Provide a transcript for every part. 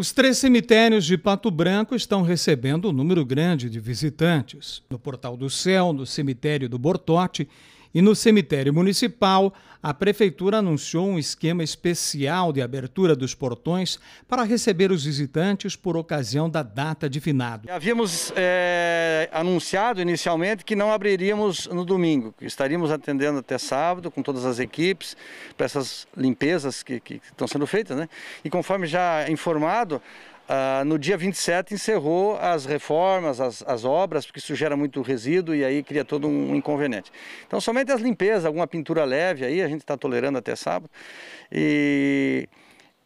Os três cemitérios de Pato Branco estão recebendo um número grande de visitantes. No Portal do Céu, no cemitério do Bortote e no cemitério municipal, a prefeitura anunciou um esquema especial de abertura dos portões para receber os visitantes por ocasião da data de finado. Havíamos é, anunciado inicialmente que não abriríamos no domingo, que estaríamos atendendo até sábado com todas as equipes para essas limpezas que, que estão sendo feitas, né? E conforme já informado, ah, no dia 27 encerrou as reformas, as, as, obras, porque isso gera muito resíduo e aí cria todo um inconveniente. Então, somente as limpezas, alguma pintura leve aí, a gente está tolerando até sábado. E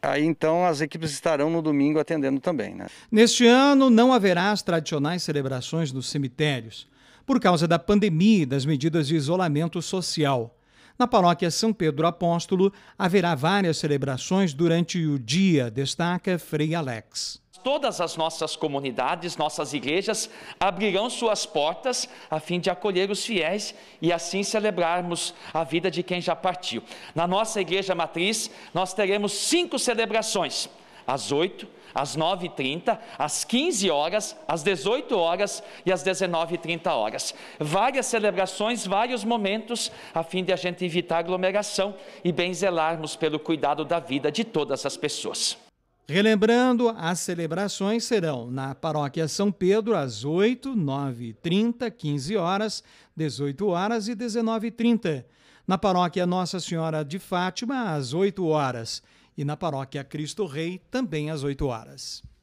aí então as equipes estarão no domingo atendendo também. Né? Neste ano não haverá as tradicionais celebrações nos cemitérios, por causa da pandemia e das medidas de isolamento social. Na paróquia São Pedro Apóstolo, haverá várias celebrações durante o dia, destaca Frei Alex todas as nossas comunidades, nossas igrejas abrirão suas portas a fim de acolher os fiéis e assim celebrarmos a vida de quem já partiu. Na nossa igreja matriz, nós teremos cinco celebrações às 8, às 9h30, às 15 horas, às 18 horas e às 19h30 horas. Várias celebrações, vários momentos, a fim de a gente evitar aglomeração e bem zelarmos pelo cuidado da vida de todas as pessoas. Relembrando, as celebrações serão na Paróquia São Pedro às 8, 9 30, 15 horas, 18 horas e 19 30. Na Paróquia Nossa Senhora de Fátima às 8 horas e na paróquia Cristo Rei, também às 8 horas.